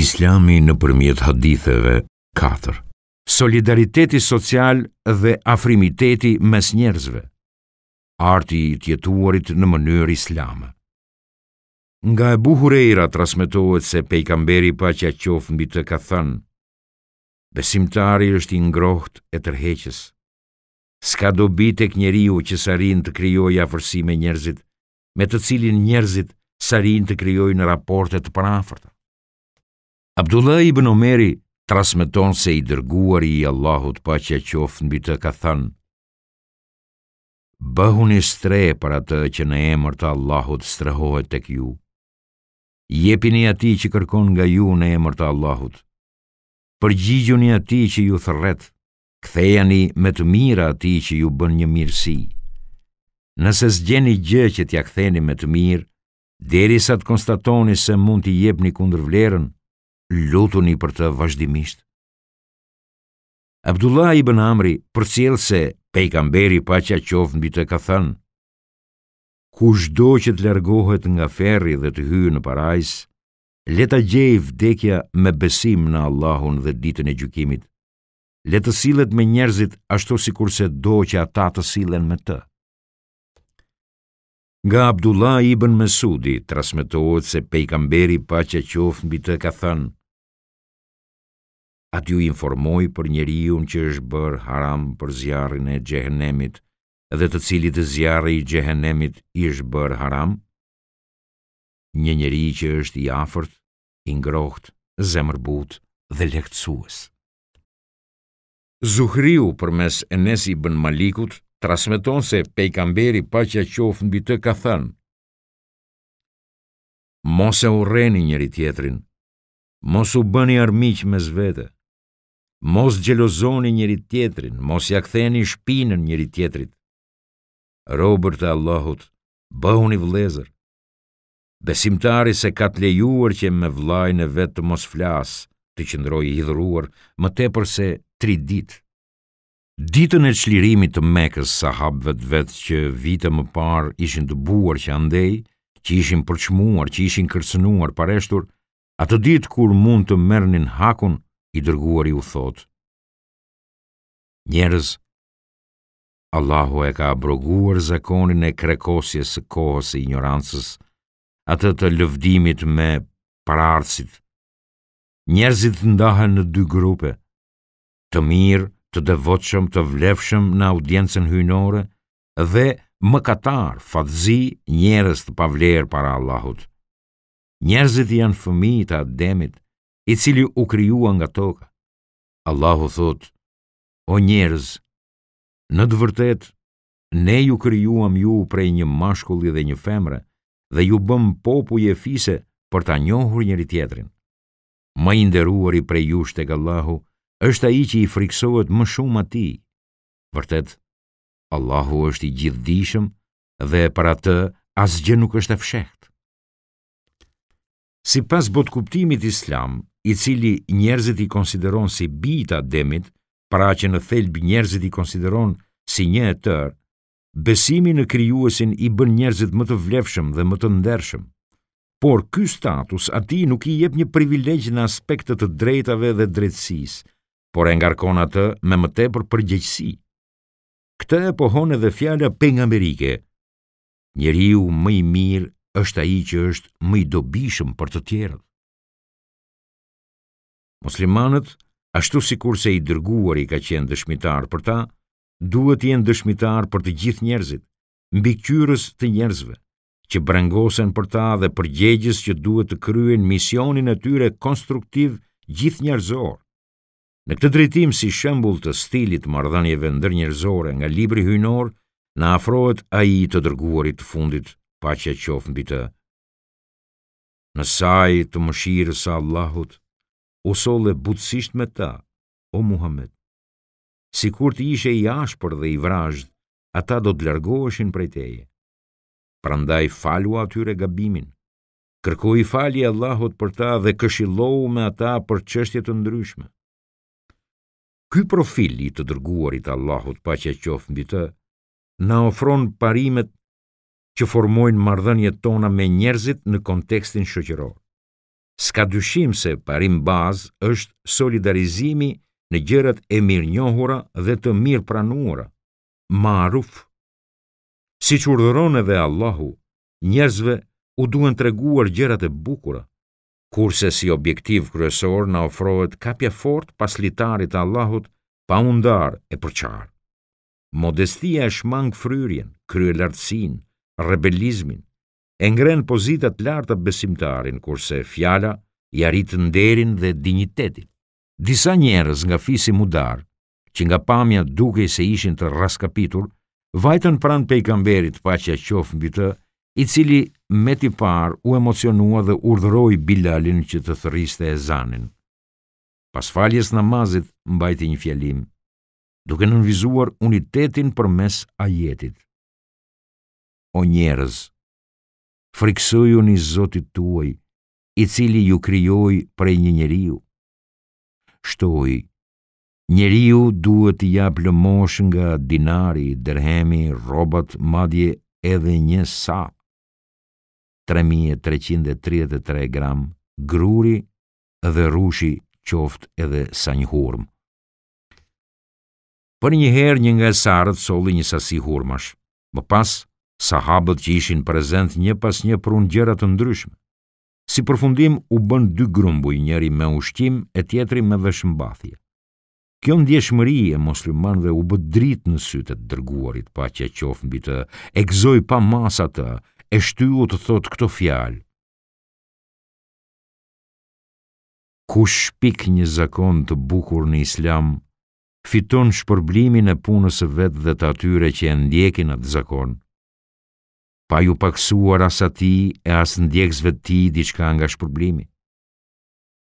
Islami në përmjet haditheve 4. Solidariteti social dhe afrimiteti mes njerëzve. Arti i tjetuarit në mënyrë islamë. Nga e buhurera trasmetohet se pejkamberi pa që a qofë mbi të ka thënë, besimtari është i ngroht e tërheqës. Ska do bitë e u që sarin të kryoj afërsi me njerëzit, me të cilin njerëzit sarin të kryoj në raportet për afërta. Abdullah ibn Omeri trasmeton se i dërguar i Allahut pa që qofë nbi të ka thanë, Bëhuni strejë për atë që në emër të Allahut strehohet të kju. Jepini ati që kërkon nga ju në emër të Allahut. Përgjigjuni ati që ju thërret, kthejani me të mira ati që ju bën një mirësi. Nëse zgjeni gjë që t'ja ktheni me të mirë, deri sa të konstatoni se mund t'i jepni kundër lutuni për të vazhdimisht. Abdullah i për cilë se pejkamberi pa që qovë mbi të ka thënë, ku shdo që të lërgohet nga ferri dhe të hyë në parajs, leta gjej vdekja me besim në Allahun dhe ditën e gjukimit, leta silet me njerëzit ashtu si kurse do që ata të silen me të. Nga Abdullah i Ben Mesudi, trasmetohet se pejkamberi pa që qovë mbi të ka thënë, aty ju informoj për njeriun që është bërë haram për zjarin e gjehenemit dhe të cilit e zjarë i gjehenemit i është bërë haram? Një njeri që është i afërt, i ngroht, zemërbut dhe lehtësues. Zuhriu për mes Enesi bën Malikut trasmeton se pejkamberi pa që qofë nbi të ka thënë, Mos e reni njëri tjetrin, mos u bëni armiq me zvete, mos gjelozoni njëri tjetrin, mos ja ktheni shpinën njëri tjetrit. Robert e Allahut, bëhuni vlezër. Besimtari se ka të lejuar që me vlajnë e vetë të mos flasë, të qëndroj i hidhruar, më tepër se tri ditë. Ditën e qlirimit të mekës sahabëve të vetë që vite më parë ishin të buar që andej, që ishin përçmuar, që ishin kërcënuar pareshtur, atë ditë kur mund të mërnin hakun, i dërguar u thot, Njerëz, Allahu e ka abroguar zakonin e krekosjes së kohës e ignorancës, atë të lëvdimit me parartësit. Njerëzit ndahen në dy grupe, të mirë, të devotshëm, të vlefshëm në audiencën hyjnore dhe më katar, fatzi, njerëz të pavlerë para Allahut. Njerëzit janë fëmijë të Ademit, i cili u kryua nga toka. Allahu thot: O njerëz, në të vërtet, ne ju krijuam ju prej një mashkulli dhe një femre dhe ju bëm popu e fise për ta njohur njëri tjetrin. Më i nderuari prej jush tek Allahu është ai që i friksohet më shumë atij. Vërtet Allahu është i gjithdijshëm dhe për atë asgjë nuk është e fshehtë. Sipas botëkuptimit islam, i cili njerëzit i konsideron si bita demit, pra që në thelb njerëzit i konsideron si një e tërë, besimi në kryuesin i bën njerëzit më të vlefshëm dhe më të ndershëm. Por ky status ati nuk i jep një privilegj në aspektet të drejtave dhe drejtsis, por e ngarkon atë me më tepër përgjegjësi. Këtë e pohon edhe fjala pejgamberike. Njeriu më i mirë është ai që është më i dobishëm për të tjerët. Muslimanët, ashtu si kurse i dërguar i ka qenë dëshmitar për ta, duhet jenë dëshmitar për të gjithë njerëzit, mbi kyrës të njerëzve, që brengosen për ta dhe për gjegjës që duhet të kryen misionin e tyre konstruktiv gjithë njerëzor. Në këtë drejtim si shëmbull të stilit mardhanjeve ndër njerëzore nga libri hynor, në afrohet a i të dërguarit të fundit pa që e qofën bitë. Në saj të mëshirës Allahut, u solle butësisht me ta, o Muhammed. Si kur të ishe i ashpër dhe i vrajsh, ata do të largoheshin prej teje. Prandaj falu atyre gabimin, kërku i fali Allahot për ta dhe këshilohu me ata për qështjet të ndryshme. Ky profil i të dërguarit Allahut pa që qofë mbi të, na ofron parimet që formojnë mardhënjet tona me njerëzit në kontekstin shëqëror s'ka dyshim se parim bazë është solidarizimi në gjërat e mirë njohura dhe të mirë pranuara. Maruf, si që urdhëron edhe Allahu, njerëzve u duen të reguar gjërat e bukura, kurse si objektiv kryesor në ofrohet kapja fort pas litarit Allahut pa undar e përqar. Modestia e shmang fryrien, kryelartësin, rebelizmin, e ngrenë pozitat lartë të besimtarin, kurse fjala i arritë nderin dhe dignitetin. Disa njerës nga fisi mudar, që nga pamja duke i se ishin të raskapitur, vajtën pran pe i kamberit pa që a qofën të, i cili me t'i par u emocionua dhe urdhëroj bilalin që të thëriste e zanin. Pas faljes në mazit, mbajti një fjalim, duke nënvizuar unitetin për mes ajetit. O njerëz, friksoju një zotit tuaj, i cili ju kryoj prej një njeriu. Shtoj, njeriu duhet i japë lëmosh nga dinari, dërhemi, robot, madje edhe një sa. 3333 gram gruri dhe rushi qoft edhe sa një hurmë. Për një herë një nga e sarët soli një sasi hurmash, më pasë sahabët që ishin prezent një pas një prun gjera të ndryshme. Si përfundim u bën dy grumbuj njëri me ushqim e tjetri me veshëmbathje. Kjo ndjeshmëri e muslimanëve u bë dritë në sytë të dërguarit pa që qofë mbi të egzoj pa masat të e shtyu të thot këto fjalë. Ku shpik një zakon të bukur në islam, fiton shpërblimin e punës e vetë dhe të atyre që e ndjekin atë zakonë pa ju paksuar asa ti e as ndjekësve ti diçka nga shpërblimi.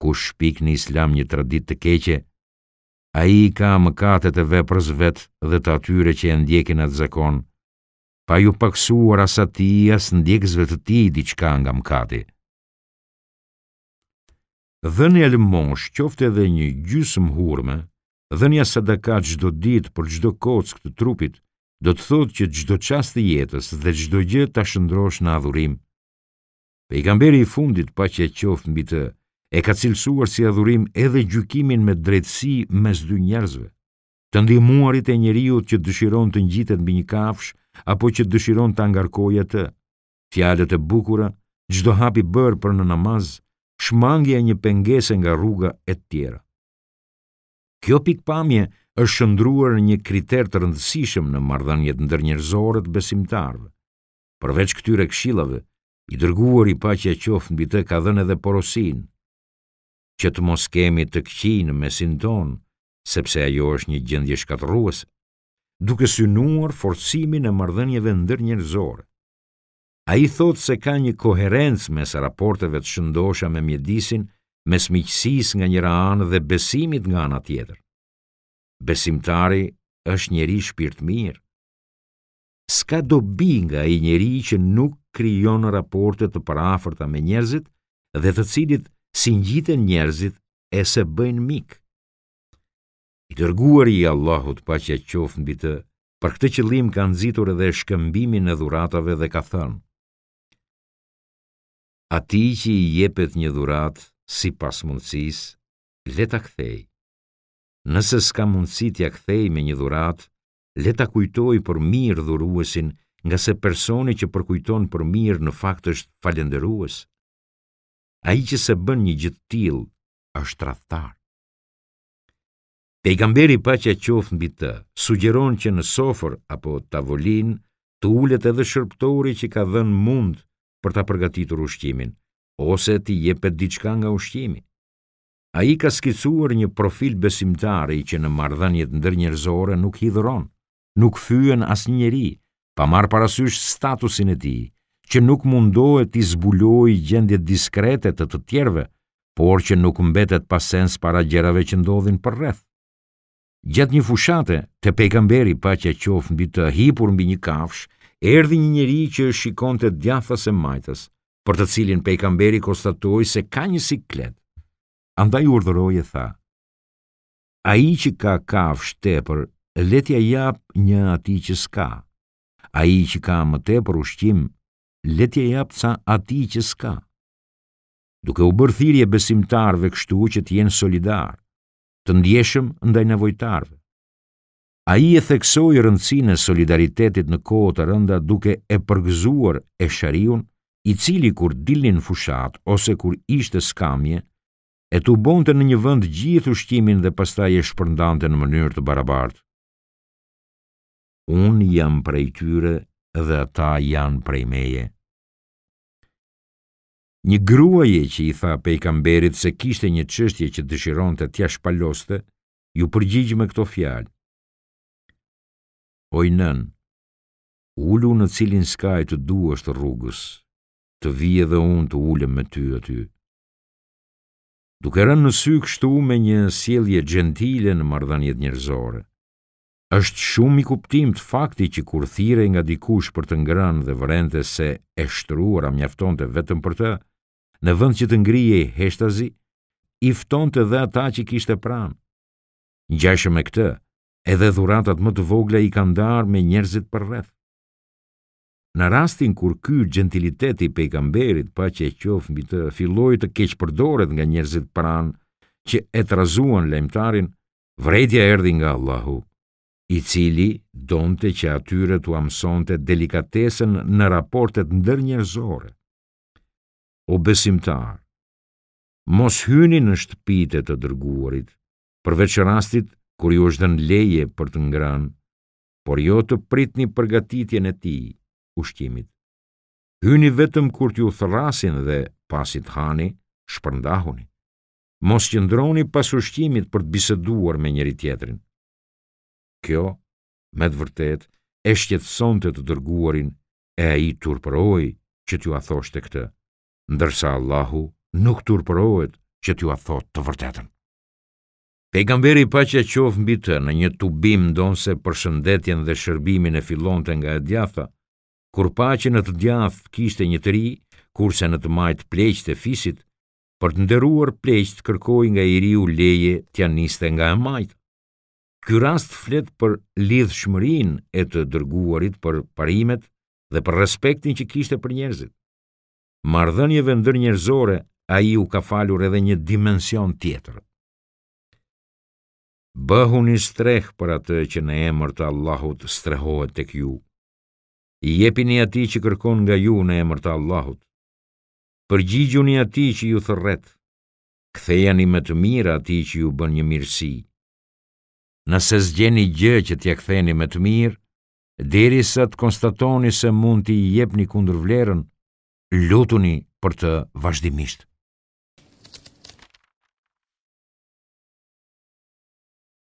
Ku shpik në islam një tradit të keqe, a i ka mëkatet e veprës vetë dhe të atyre që e ndjekin atë zekon, pa ju paksuar asa ti e as ndjekësve të ti diçka nga mëkati. katet. Dhe një lëmosh qofte dhe një gjysëm hurme, dhe një sadaka gjdo dit për gjdo kocë këtë trupit, do të thotë që gjdo qasë të jetës dhe gjdo gjë të shëndrosh në adhurim. Pe i kamberi i fundit pa që e qofë mbi të, e ka cilësuar si adhurim edhe gjukimin me drejtësi mes dy njerëzve, të ndimuarit e njeriut që të dëshiron të njitet mbi një kafsh, apo që të dëshiron të angarkoja të, fjallet e bukura, gjdo hapi bërë për në namaz, shmangja një pengese nga rruga e tjera. Kjo pikpamje, është shëndruar një kriter të rëndësishëm në mardhanjet ndërnjërzore të besimtarve. Përveç këtyre këshilave, i dërguar i pa që e qofë në bitë ka dhenë edhe porosin, që të mos kemi të këqi në mesin ton, sepse ajo është një gjendje shkatruese, duke synuar forcimin e mardhanjeve ndërnjërzore. A i thotë se ka një koherencë mes raporteve të shëndosha me mjedisin, mes miqësis nga njëra anë dhe besimit nga anë tjetër besimtari është njeri shpirt mirë. Ska do binga i njeri që nuk kryon raportet të parafërta me njerëzit dhe të cilit si njitën njerëzit e se bëjnë mikë. I dërguar i Allahut pa që e qofën bitë, për këtë qëllim ka nëzitur edhe shkëmbimin e dhuratave dhe ka thënë. A ti që i jepet një dhurat si pas mundësis, leta kthejë. Nëse s'ka mundësi t'ja kthej me një dhurat, le ta kujtoj për mirë dhuruesin, nga se personi që përkujton për mirë në fakt është a Ai që se bën një gjë të tillë është tradhtar. Pejgamberi paqja qoftë mbi të, sugjeron që në sofër apo tavolin të ulet edhe shërptori që ka dhënë mund për ta përgatitur ushqimin, ose ti jepet diçka nga ushqimi. A i ka skicuar një profil besimtari që në mardhanjet ndër njërzore nuk hidhëron, nuk fyën as njëri, pa marë parasysh statusin e ti, që nuk mundohet t'i zbuloj gjendjet diskrete të të tjerve, por që nuk mbetet pasens para gjerave që ndodhin për rreth. Gjatë një fushate, të pejkamberi pa që qofë mbi të hipur mbi një kafsh, erdi një njëri që shikon të djathas e majtës, për të cilin pejkamberi konstatoj se ka një siklet, Andaj urdhëroi e tha: Ai që ka kafsh tepër, letja jap një atij që s'ka. Ai që ka më tepër ushqim, letja jap ca atij që s'ka. Duke u bërë thirrje besimtarve kështu që të jenë solidar, të ndjeshëm ndaj nevojtarve. A i e theksoj rëndësinë e solidaritetit në kohë të rënda duke e përgëzuar e shariun, i cili kur dilin fushat ose kur ishte skamje, e të bonte në një vënd gjithë ushtimin dhe pasta e shpërndante në mënyrë të barabartë. Unë jam prej tyre dhe ata janë prej meje. Një gruaje që i tha pe i kamberit se kishte një qështje që dëshiron të tja shpaloste, ju përgjigjë me këto fjalë. Oj nën, ullu në cilin skaj të është rrugës, të vijë dhe unë të ullëm me ty atyë duke rënë në sy kështu me një sjellje gjentile në marrëdhëniet njerëzore. Është shumë i kuptim të fakti që kur thire nga dikush për të ngrënë dhe vërente se e shtruara mjafton të vetëm për të, në vënd që të ngrije i heshtazi, i ftonte të dhe ata që kishte pranë. Ngjashëm me këtë, edhe dhuratat më të vogla i kanë darë me njerëzit për rreth. Në rastin kur ky gentiliteti pejgamberit pa që e qofë mbi të filloj të keq përdoret nga njerëzit pranë që e të razuan lejmtarin, vredja erdi nga Allahu, i cili donte që atyre të amësonte delikatesen në raportet ndër njerëzore. O besimtar, mos hyni në shtëpite të dërguarit, përveç rastit kur ju është dën leje për të ngranë, por jo të pritni përgatitjen e tij ushqimit. Hyni vetëm kur t'ju thrasin dhe pasit hani, shpërndahuni. Mos qëndroni pas ushqimit për t'biseduar me njëri tjetrin. Kjo, me të vërtet, e shqetson të të dërguarin e a i turpëroj që t'ju a thoshte këtë, ndërsa Allahu nuk turpërojt që t'ju a thot të vërtetën. Pejgamberi pa që qofë mbi të në një tubim ndonë se përshëndetjen dhe shërbimin e filonte nga e djatha, kur që në të djath kishte një të ri, kurse në të majt pleqët e fisit, për të nderuar pleqët kërkoj nga i riu leje t'ja niste nga e majt. Ky rast flet për lidhë shmërin e të dërguarit për parimet dhe për respektin që kishte për njerëzit. Mardhënjeve ndër njerëzore, a i u ka falur edhe një dimension tjetër. Bëhu një streh për atë që në emër të Allahut strehohet të kju i jepini ati që kërkon nga ju në emër të Allahut. Përgjigjuni ati që ju thërret, një me të mirë ati që ju bën një mirësi. Nëse zgjeni gjë që t'ja këtheni me të mirë, diri sa të konstatoni se mund t'i jepni kundër vlerën, lutuni për të vazhdimishtë.